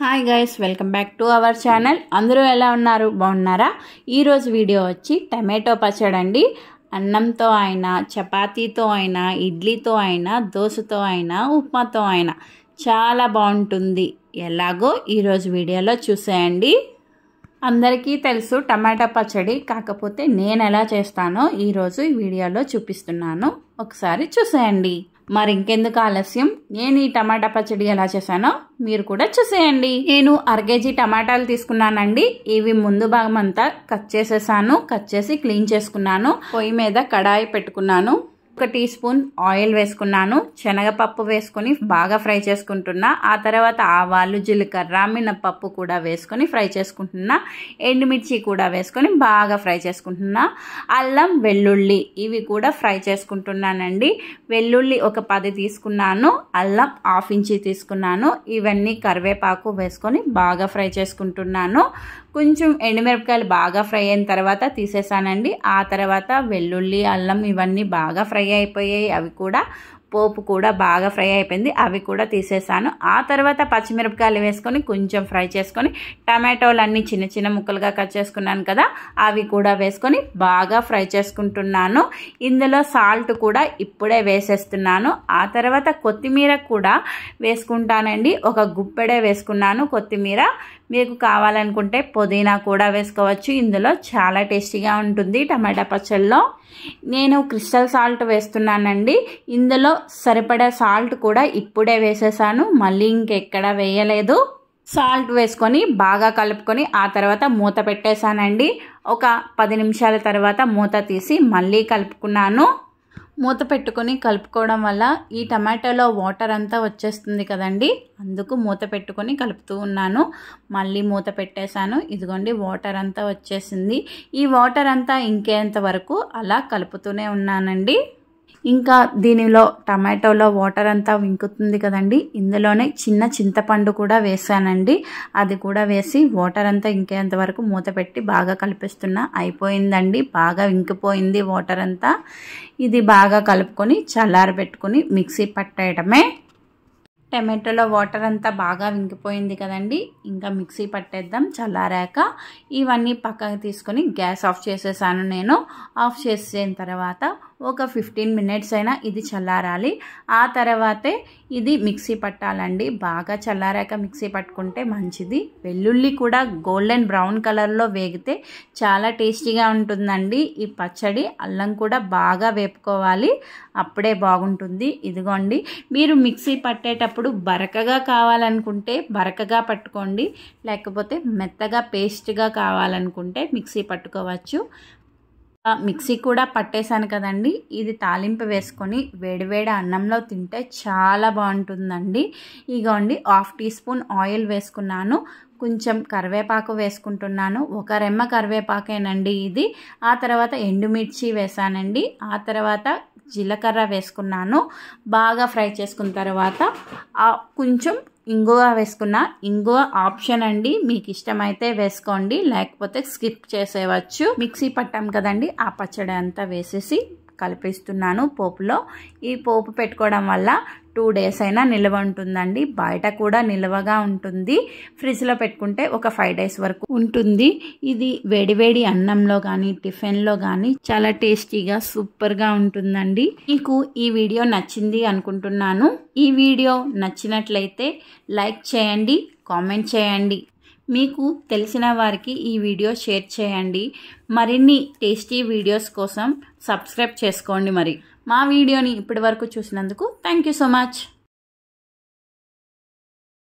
hi guys welcome back to our channel అందరూ ఎలా ఉన్నారు బాగున్నారా ఈరోజు వీడియో వచ్చి టమాటో పచ్చడి అండి అన్నంతో అయినా చపాతీతో అయినా ఇడ్లీతో అయినా దోశతో అయినా ఉప్మాతో అయినా చాలా బాగుంటుంది ఎలాగో ఈరోజు వీడియోలో చూసేయండి అందరికీ తెలుసు టమాటా పచ్చడి కాకపోతే నేను ఎలా చేస్తానో ఈరోజు ఈ వీడియోలో చూపిస్తున్నాను ఒకసారి చూసేయండి మరి ఇంకెందుకు ఆలస్యం నేను ఈ టమాటా పచ్చడి ఎలా చేశానో మీరు కూడా చూసేయండి నేను అరకేజీ టమాటాలు తీసుకున్నానండి ఇవి ముందు భాగం అంతా కట్ చేసేసాను కట్ చేసి క్లీన్ చేసుకున్నాను పొయ్యి మీద కడాయి పెట్టుకున్నాను ఒక టీ స్పూన్ ఆయిల్ వేసుకున్నాను శనగపప్పు వేసుకొని బాగా ఫ్రై చేసుకుంటున్నా ఆ తర్వాత ఆవాలు జీలకర్ర మినపప్పు కూడా వేసుకొని ఫ్రై చేసుకుంటున్నా ఎండుమిర్చి కూడా వేసుకొని బాగా ఫ్రై చేసుకుంటున్నా అల్లం వెల్లుల్లి ఇవి కూడా ఫ్రై చేసుకుంటున్నానండి వెల్లుల్లి ఒక పది తీసుకున్నాను అల్లం హాఫ్ ఇంచి తీసుకున్నాను ఇవన్నీ కరివేపాకు వేసుకొని బాగా ఫ్రై చేసుకుంటున్నాను కొంచెం ఎండుమిరపకాయలు బాగా ఫ్రై అయిన తర్వాత తీసేసానండి ఆ తర్వాత వెల్లుల్లి అల్లం ఇవన్నీ బాగా ఫ్రై డ్రై అయిపోయాయి అవి కూడా పోపు కూడా బాగా ఫ్రై అయిపోయింది అవి కూడా తీసేసాను ఆ తర్వాత పచ్చిమిరపకాయలు వేసుకొని కొంచెం ఫ్రై చేసుకొని టమాటోలు అన్నీ చిన్న చిన్న ముక్కలుగా కట్ చేసుకున్నాను కదా అవి కూడా వేసుకొని బాగా ఫ్రై చేసుకుంటున్నాను ఇందులో సాల్ట్ కూడా ఇప్పుడే వేసేస్తున్నాను ఆ తర్వాత కొత్తిమీర కూడా వేసుకుంటానండి ఒక గుప్పెడే వేసుకున్నాను కొత్తిమీర మీకు కావాలనుకుంటే పుదీనా కూడా వేసుకోవచ్చు ఇందులో చాలా టేస్టీగా ఉంటుంది టమాటా పచ్చళ్ళలో నేను క్రిస్టల్ సాల్ట్ వేస్తున్నానండి ఇందులో సరిపడే సాల్ట్ కూడా ఇప్పుడే వేసేసాను మళ్ళీ ఇంకెక్కడ వేయలేదు సాల్ట్ వేసుకొని బాగా కలుపుకొని ఆ తర్వాత మూత పెట్టేశానండి ఒక పది నిమిషాల తర్వాత మూత తీసి మళ్ళీ కలుపుకున్నాను మూత పెట్టుకొని కలుపుకోవడం వల్ల ఈ టమాటాలో వాటర్ అంతా వచ్చేస్తుంది కదండి అందుకు మూత పెట్టుకొని కలుపుతూ ఉన్నాను మళ్ళీ మూత పెట్టేశాను ఇదిగోండి వాటర్ అంతా వచ్చేసింది ఈ వాటర్ అంతా ఇంకేంత వరకు అలా కలుపుతూనే ఉన్నానండి ఇంకా దీనిలో టమాటోలో వాటర్ అంతా వింకుతుంది కదండి ఇందులోనే చిన్న చింతపండు కూడా వేసానండి అది కూడా వేసి వాటర్ అంతా ఇంకేంత వరకు మూత పెట్టి బాగా కలిపిస్తున్నా అయిపోయిందండి బాగా వింకిపోయింది వాటర్ అంతా ఇది బాగా కలుపుకొని చల్లారబెట్టుకొని మిక్సీ పట్టేయడమే టమాటోలో వాటర్ అంతా బాగా వింగిపోయింది కదండి ఇంకా మిక్సీ పట్టేద్దాం చల్లారాక ఇవన్నీ పక్కకు తీసుకొని గ్యాస్ ఆఫ్ చేసేసాను నేను ఆఫ్ చేసిన తర్వాత ఒక ఫిఫ్టీన్ మినిట్స్ అయినా ఇది చల్లారాలి ఆ తర్వాతే ఇది మిక్సీ పట్టాలండి బాగా చల్లారాక మిక్సీ పట్టుకుంటే మంచిది వెల్లుల్లి కూడా గోల్డెన్ బ్రౌన్ కలర్లో వేగితే చాలా టేస్టీగా ఉంటుందండి ఈ పచ్చడి అల్లం కూడా బాగా వేపుకోవాలి అప్పుడే బాగుంటుంది ఇదిగోండి మీరు మిక్సీ పట్టేటప్పుడు బరకగా కావాలనుకుంటే బరకగా పట్టుకోండి లేకపోతే మెత్తగా పేస్ట్గా కావాలనుకుంటే మిక్సీ పట్టుకోవచ్చు మిక్సీ కూడా పట్టేశాను కదండి ఇది తాలింపు వేసుకొని వేడివేడి అన్నంలో తింటే చాలా బాగుంటుందండి ఇగోండి హాఫ్ టీ స్పూన్ ఆయిల్ వేసుకున్నాను కొంచెం కరివేపాకు వేసుకుంటున్నాను ఒక రెమ్మ కరివేపాకేనండి ఇది ఆ తర్వాత ఎండుమిర్చి వేసానండి ఆ తర్వాత జీలకర్ర వేసుకున్నాను బాగా ఫ్రై చేసుకున్న తర్వాత కొంచెం ఇంగువ వేసుకున్న ఇంగువ ఆప్షన్ అండి మీకు ఇష్టమైతే వేసుకోండి లేకపోతే స్కిప్ చేసేవచ్చు మిక్సీ పట్టాం కదండి ఆ పచ్చడి అంతా వేసేసి కలిపిస్తున్నాను పోపులో ఈ పోపు పెట్టుకోవడం వల్ల టూ డేస్ అయినా నిల్వ ఉంటుందండి బయట కూడా నిల్వగా ఉంటుంది ఫ్రిడ్జ్లో పెట్టుకుంటే ఒక ఫైవ్ డేస్ వరకు ఉంటుంది ఇది వేడివేడి అన్నంలో కానీ టిఫిన్లో కానీ చాలా టేస్టీగా సూపర్గా ఉంటుందండి మీకు ఈ వీడియో నచ్చింది అనుకుంటున్నాను ఈ వీడియో నచ్చినట్లయితే లైక్ చేయండి కామెంట్ చేయండి మీకు తెలిసిన వారికి ఈ వీడియో షేర్ చేయండి మరిన్ని టేస్టీ వీడియోస్ కోసం సబ్స్క్రైబ్ చేసుకోండి మరి మా వీడియోని ఇప్పటి వరకు చూసినందుకు థ్యాంక్ యూ సో మచ్